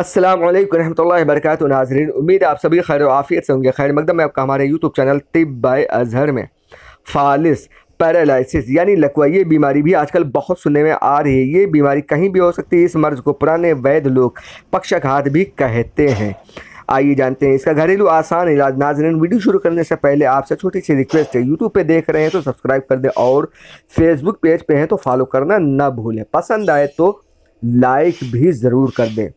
असलम वरह वरक नाजरीन उम्मीद आप सभी खैर आफ़ियत से होंगे खैर मकदम आपका हमारे YouTube channel Tibb by Azhar में फालिस पैरालिसिस यानी लकवा ये बीमारी भी आजकल बहुत सुनने में आ रही है ये बीमारी कहीं भी हो सकती है इस मर्ज़ को पुराने वैध लोग पक्षाघात भी कहते हैं आइए जानते हैं इसका घरेलू आसान इलाज नाजरन वीडियो शुरू करने से पहले आपसे छोटी सी रिक्वेस्ट है यूट्यूब पे देख रहे हैं तो सब्सक्राइब कर दें और फेसबुक पेज पे हैं तो फॉलो करना ना भूलें पसंद आए तो लाइक भी ज़रूर कर दें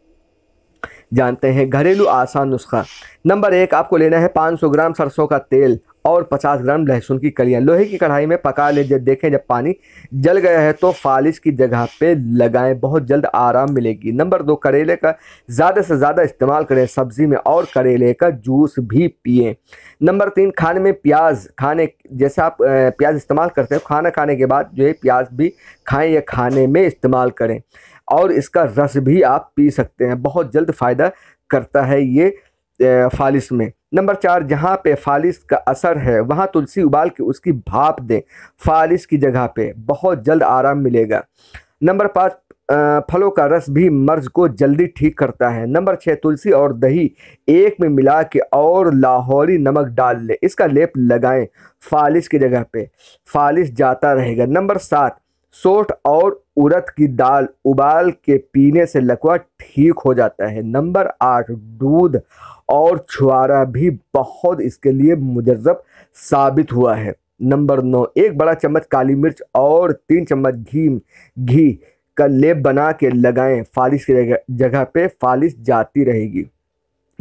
जानते हैं घरेलू आसान नुस्खा नंबर एक आपको लेना है 500 ग्राम सरसों का तेल और 50 ग्राम लहसुन की कलियां लोहे की कढ़ाई में पका ले जब देखें जब पानी जल गया है तो फालिश की जगह पे लगाएं बहुत जल्द आराम मिलेगी नंबर दो करेले का ज़्यादा से ज़्यादा इस्तेमाल करें सब्ज़ी में और करेले का जूस भी पिए नंबर तीन खाने में प्याज खाने जैसे आप प्याज इस्तेमाल करते हो खाना खाने के बाद जो है प्याज भी खाएँ या खाने में इस्तेमाल करें और इसका रस भी आप पी सकते हैं बहुत जल्द फ़ायदा करता है ये फालिस में नंबर चार जहाँ पे फालिस का असर है वहाँ तुलसी उबाल के उसकी भाप दें फालिस की जगह पे बहुत जल्द आराम मिलेगा नंबर पाँच फलों का रस भी मर्ज को जल्दी ठीक करता है नंबर छः तुलसी और दही एक में मिला के और लाहौरी नमक डाल लें इसका लेप लगाएं फालिश की जगह पे फालिश जाता रहेगा नंबर सात सोठ और उड़द की दाल उबाल के पीने से लकवा ठीक हो जाता है नंबर आठ दूध और छुआरा भी बहुत इसके लिए मुजरब साबित हुआ है नंबर नौ एक बड़ा चम्मच काली मिर्च और तीन चम्मच घी घी का लेप बना के लगाएं फालिश की जगह पे फालिश जाती रहेगी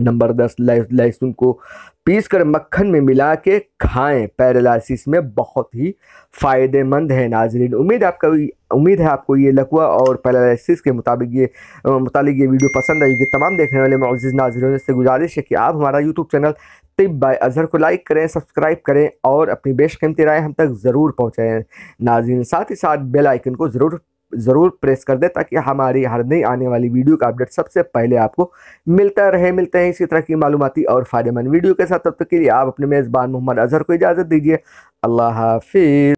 नंबर दस लहसुन को पीस कर मक्खन में मिला के खाएँ पैरालसिस में बहुत ही फ़ायदेमंद है नाजरीन उम्मीद आपका उम्मीद है आपको ये लकवा और पैरालसिस के मुताबिक ये मतलब ये वीडियो पसंद आएगी तमाम देखने वाले मोज़ नाजरों से गुजारिश है कि आप हमारा YouTube channel Tibb by Azhar को लाइक करें सब्सक्राइब करें और अपनी बेशकीमती राय हम तक ज़रूर पहुँचाएँ नाजरीन साथ ही साथ बेलाइकन को ज़रूर ज़रूर प्रेस कर दें ताकि हमारी हर नई आने वाली वीडियो का अपडेट सबसे पहले आपको मिलता रहे मिलते हैं इसी तरह की मालूमती और फ़ायदेमंद वीडियो के साथ तब तक के लिए आप अपने मेज़बान मोहम्मद अजहर को इजाज़त दीजिए अल्लाह हाफिज़